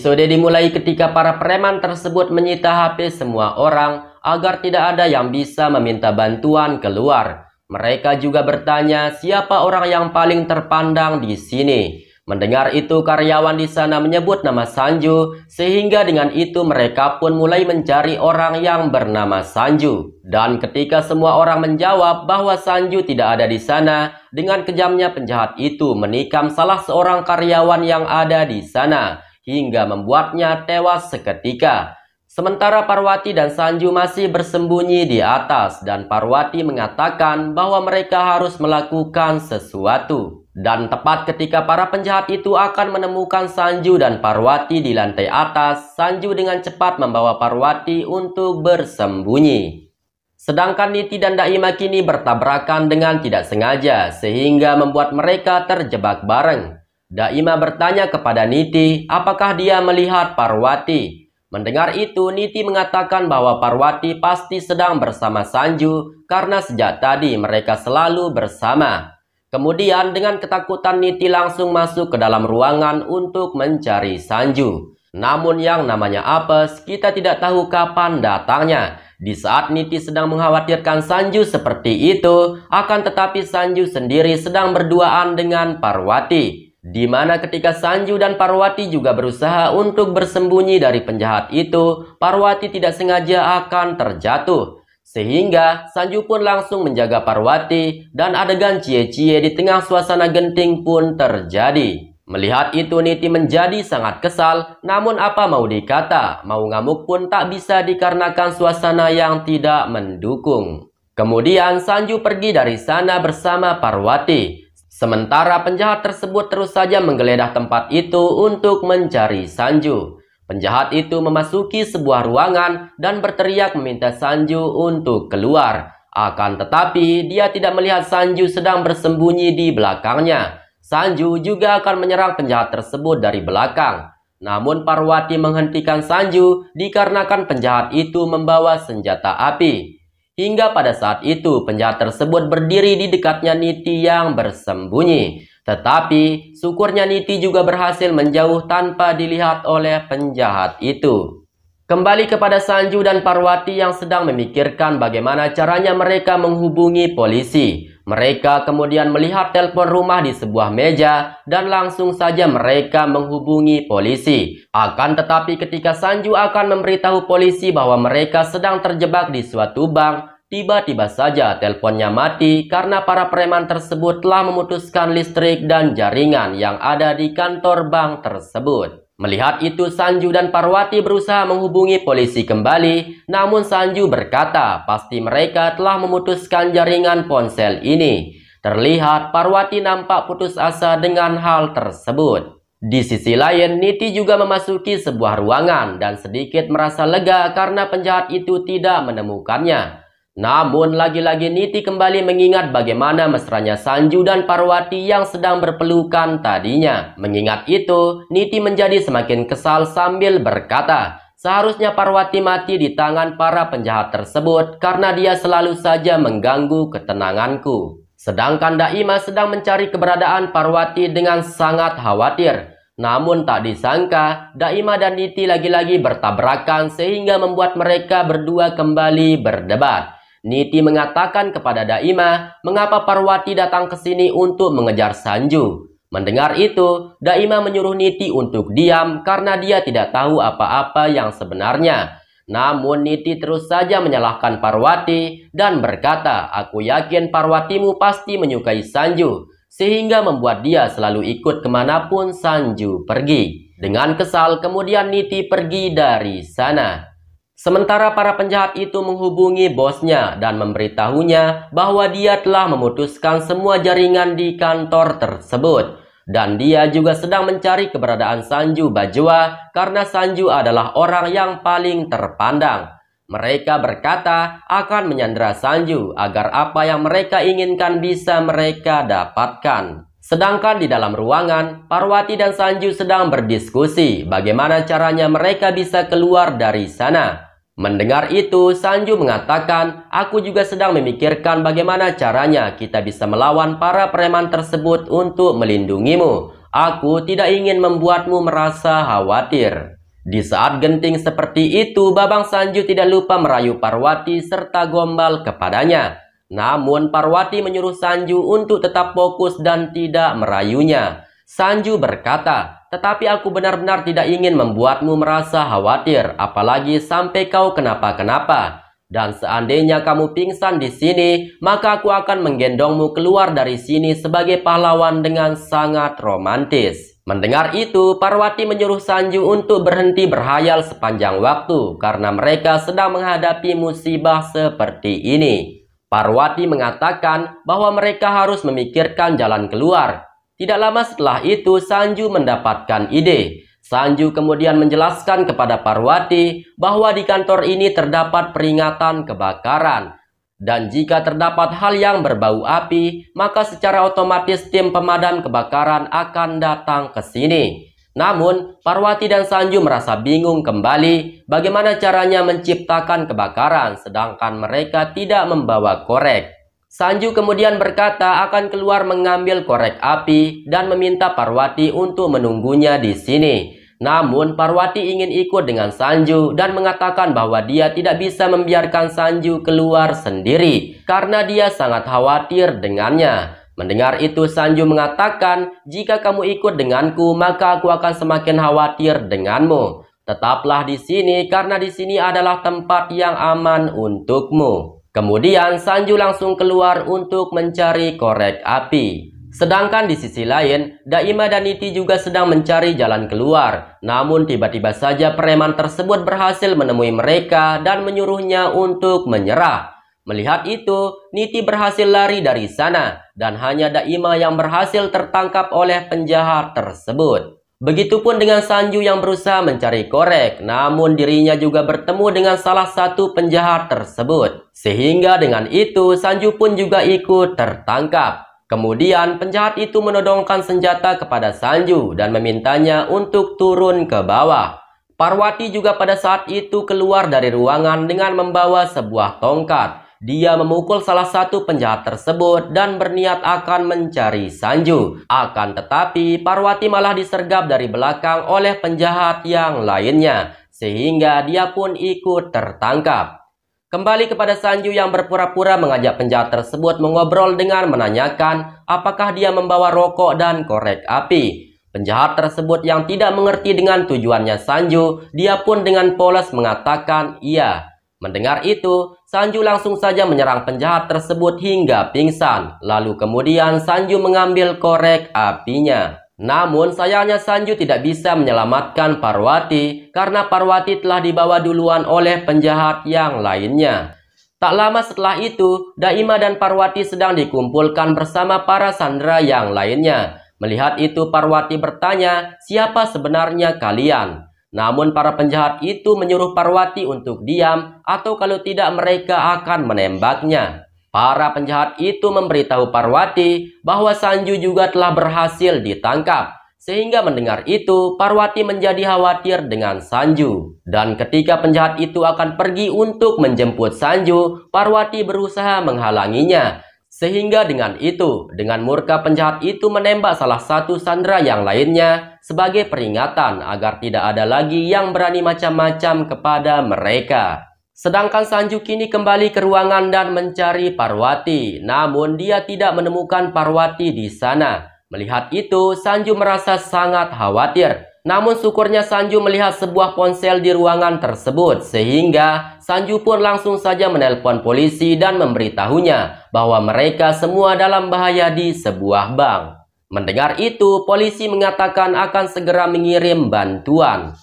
Episode dimulai ketika para preman tersebut menyita HP semua orang agar tidak ada yang bisa meminta bantuan keluar. Mereka juga bertanya siapa orang yang paling terpandang di sini. Mendengar itu karyawan di sana menyebut nama Sanju sehingga dengan itu mereka pun mulai mencari orang yang bernama Sanju. Dan ketika semua orang menjawab bahwa Sanju tidak ada di sana, dengan kejamnya penjahat itu menikam salah seorang karyawan yang ada di sana hingga membuatnya tewas seketika. Sementara Parwati dan Sanju masih bersembunyi di atas dan Parwati mengatakan bahwa mereka harus melakukan sesuatu. Dan tepat ketika para penjahat itu akan menemukan Sanju dan Parwati di lantai atas, Sanju dengan cepat membawa Parwati untuk bersembunyi. Sedangkan Niti dan Daima kini bertabrakan dengan tidak sengaja sehingga membuat mereka terjebak bareng. Daima bertanya kepada Niti, apakah dia melihat Parwati? Mendengar itu, Niti mengatakan bahwa Parwati pasti sedang bersama Sanju karena sejak tadi mereka selalu bersama. Kemudian dengan ketakutan Niti langsung masuk ke dalam ruangan untuk mencari Sanju. Namun yang namanya Apes, kita tidak tahu kapan datangnya. Di saat Niti sedang mengkhawatirkan Sanju seperti itu, akan tetapi Sanju sendiri sedang berduaan dengan Parwati di mana ketika Sanju dan Parwati juga berusaha untuk bersembunyi dari penjahat itu, Parwati tidak sengaja akan terjatuh. Sehingga Sanju pun langsung menjaga Parwati dan adegan cie-cie di tengah suasana genting pun terjadi. Melihat itu Niti menjadi sangat kesal, namun apa mau dikata, mau ngamuk pun tak bisa dikarenakan suasana yang tidak mendukung. Kemudian Sanju pergi dari sana bersama Parwati. Sementara penjahat tersebut terus saja menggeledah tempat itu untuk mencari Sanju. Penjahat itu memasuki sebuah ruangan dan berteriak meminta Sanju untuk keluar. Akan tetapi, dia tidak melihat Sanju sedang bersembunyi di belakangnya. Sanju juga akan menyerang penjahat tersebut dari belakang. Namun Parwati menghentikan Sanju dikarenakan penjahat itu membawa senjata api. Hingga pada saat itu penjahat tersebut berdiri di dekatnya Niti yang bersembunyi. Tetapi syukurnya Niti juga berhasil menjauh tanpa dilihat oleh penjahat itu. Kembali kepada Sanju dan Parwati yang sedang memikirkan bagaimana caranya mereka menghubungi polisi. Mereka kemudian melihat telepon rumah di sebuah meja dan langsung saja mereka menghubungi polisi. Akan tetapi ketika Sanju akan memberitahu polisi bahwa mereka sedang terjebak di suatu bank, tiba-tiba saja teleponnya mati karena para preman tersebut telah memutuskan listrik dan jaringan yang ada di kantor bank tersebut. Melihat itu Sanju dan Parwati berusaha menghubungi polisi kembali, namun Sanju berkata pasti mereka telah memutuskan jaringan ponsel ini. Terlihat Parwati nampak putus asa dengan hal tersebut. Di sisi lain, Niti juga memasuki sebuah ruangan dan sedikit merasa lega karena penjahat itu tidak menemukannya. Namun lagi-lagi Niti kembali mengingat bagaimana mesranya Sanju dan Parwati yang sedang berpelukan tadinya. Mengingat itu, Niti menjadi semakin kesal sambil berkata, Seharusnya Parwati mati di tangan para penjahat tersebut karena dia selalu saja mengganggu ketenanganku. Sedangkan Daima sedang mencari keberadaan Parwati dengan sangat khawatir. Namun tak disangka, Daima dan Niti lagi-lagi bertabrakan sehingga membuat mereka berdua kembali berdebat. Niti mengatakan kepada Daima, mengapa Parwati datang ke sini untuk mengejar Sanju. Mendengar itu, Daima menyuruh Niti untuk diam karena dia tidak tahu apa-apa yang sebenarnya. Namun Niti terus saja menyalahkan Parwati dan berkata, aku yakin Parwatimu pasti menyukai Sanju, sehingga membuat dia selalu ikut kemanapun Sanju pergi. Dengan kesal, kemudian Niti pergi dari sana. Sementara para penjahat itu menghubungi bosnya dan memberitahunya bahwa dia telah memutuskan semua jaringan di kantor tersebut. Dan dia juga sedang mencari keberadaan Sanju Bajwa karena Sanju adalah orang yang paling terpandang. Mereka berkata akan menyandra Sanju agar apa yang mereka inginkan bisa mereka dapatkan. Sedangkan di dalam ruangan, Parwati dan Sanju sedang berdiskusi bagaimana caranya mereka bisa keluar dari sana. Mendengar itu, Sanju mengatakan, aku juga sedang memikirkan bagaimana caranya kita bisa melawan para preman tersebut untuk melindungimu. Aku tidak ingin membuatmu merasa khawatir. Di saat genting seperti itu, Babang Sanju tidak lupa merayu Parwati serta gombal kepadanya. Namun Parwati menyuruh Sanju untuk tetap fokus dan tidak merayunya. Sanju berkata, tetapi aku benar-benar tidak ingin membuatmu merasa khawatir, apalagi sampai kau kenapa-kenapa. Dan seandainya kamu pingsan di sini, maka aku akan menggendongmu keluar dari sini sebagai pahlawan dengan sangat romantis. Mendengar itu, Parwati menyuruh Sanju untuk berhenti berhayal sepanjang waktu karena mereka sedang menghadapi musibah seperti ini. Parwati mengatakan bahwa mereka harus memikirkan jalan keluar tidak lama setelah itu Sanju mendapatkan ide. Sanju kemudian menjelaskan kepada Parwati bahwa di kantor ini terdapat peringatan kebakaran. Dan jika terdapat hal yang berbau api, maka secara otomatis tim pemadam kebakaran akan datang ke sini. Namun, Parwati dan Sanju merasa bingung kembali bagaimana caranya menciptakan kebakaran sedangkan mereka tidak membawa korek. Sanju kemudian berkata akan keluar mengambil korek api dan meminta Parwati untuk menunggunya di sini. Namun Parwati ingin ikut dengan Sanju dan mengatakan bahwa dia tidak bisa membiarkan Sanju keluar sendiri karena dia sangat khawatir dengannya. Mendengar itu Sanju mengatakan, jika kamu ikut denganku maka aku akan semakin khawatir denganmu. Tetaplah di sini karena di sini adalah tempat yang aman untukmu. Kemudian Sanju langsung keluar untuk mencari korek api. Sedangkan di sisi lain, Daima dan Niti juga sedang mencari jalan keluar. Namun tiba-tiba saja preman tersebut berhasil menemui mereka dan menyuruhnya untuk menyerah. Melihat itu, Niti berhasil lari dari sana dan hanya Daima yang berhasil tertangkap oleh penjahat tersebut. Begitupun dengan Sanju yang berusaha mencari korek, namun dirinya juga bertemu dengan salah satu penjahat tersebut. Sehingga dengan itu, Sanju pun juga ikut tertangkap. Kemudian penjahat itu menodongkan senjata kepada Sanju dan memintanya untuk turun ke bawah. Parwati juga pada saat itu keluar dari ruangan dengan membawa sebuah tongkat dia memukul salah satu penjahat tersebut dan berniat akan mencari Sanju. Akan tetapi, Parwati malah disergap dari belakang oleh penjahat yang lainnya, sehingga dia pun ikut tertangkap. Kembali kepada Sanju yang berpura-pura mengajak penjahat tersebut mengobrol dengan menanyakan apakah dia membawa rokok dan korek api. Penjahat tersebut yang tidak mengerti dengan tujuannya Sanju, dia pun dengan polos mengatakan iya. Mendengar itu, Sanju langsung saja menyerang penjahat tersebut hingga pingsan. Lalu kemudian Sanju mengambil korek apinya. Namun sayangnya Sanju tidak bisa menyelamatkan Parwati karena Parwati telah dibawa duluan oleh penjahat yang lainnya. Tak lama setelah itu, Daima dan Parwati sedang dikumpulkan bersama para sandera yang lainnya. Melihat itu Parwati bertanya, siapa sebenarnya kalian? Namun para penjahat itu menyuruh Parwati untuk diam atau kalau tidak mereka akan menembaknya. Para penjahat itu memberitahu Parwati bahwa Sanju juga telah berhasil ditangkap. Sehingga mendengar itu, Parwati menjadi khawatir dengan Sanju. Dan ketika penjahat itu akan pergi untuk menjemput Sanju, Parwati berusaha menghalanginya. Sehingga dengan itu, dengan murka penjahat itu menembak salah satu sandera yang lainnya sebagai peringatan agar tidak ada lagi yang berani macam-macam kepada mereka. Sedangkan Sanju kini kembali ke ruangan dan mencari Parwati, namun dia tidak menemukan Parwati di sana. Melihat itu, Sanju merasa sangat khawatir namun syukurnya Sanju melihat sebuah ponsel di ruangan tersebut sehingga Sanju pun langsung saja menelpon polisi dan memberitahunya bahwa mereka semua dalam bahaya di sebuah bank. Mendengar itu, polisi mengatakan akan segera mengirim bantuan.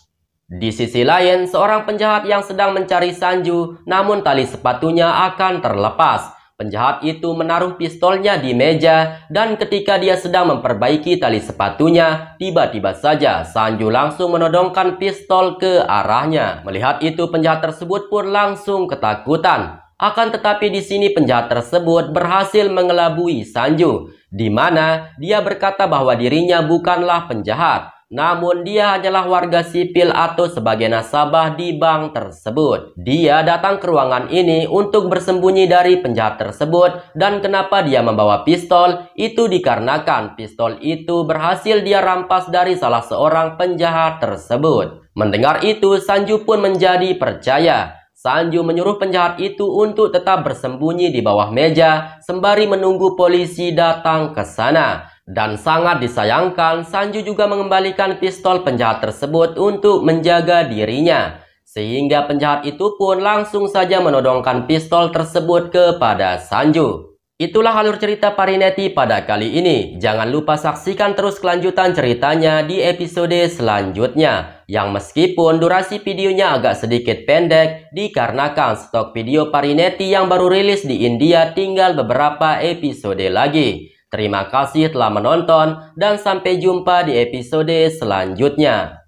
Di sisi lain, seorang penjahat yang sedang mencari Sanju namun tali sepatunya akan terlepas Penjahat itu menaruh pistolnya di meja dan ketika dia sedang memperbaiki tali sepatunya, tiba-tiba saja Sanju langsung menodongkan pistol ke arahnya. Melihat itu penjahat tersebut pun langsung ketakutan. Akan tetapi di sini penjahat tersebut berhasil mengelabui Sanju, di mana dia berkata bahwa dirinya bukanlah penjahat namun dia hanyalah warga sipil atau sebagai nasabah di bank tersebut. Dia datang ke ruangan ini untuk bersembunyi dari penjahat tersebut dan kenapa dia membawa pistol? Itu dikarenakan pistol itu berhasil dia rampas dari salah seorang penjahat tersebut. Mendengar itu, Sanju pun menjadi percaya. Sanju menyuruh penjahat itu untuk tetap bersembunyi di bawah meja sembari menunggu polisi datang ke sana. Dan sangat disayangkan, Sanju juga mengembalikan pistol penjahat tersebut untuk menjaga dirinya. Sehingga penjahat itu pun langsung saja menodongkan pistol tersebut kepada Sanju. Itulah alur cerita Parineti pada kali ini. Jangan lupa saksikan terus kelanjutan ceritanya di episode selanjutnya. Yang meskipun durasi videonya agak sedikit pendek, dikarenakan stok video Parineti yang baru rilis di India tinggal beberapa episode lagi. Terima kasih telah menonton dan sampai jumpa di episode selanjutnya.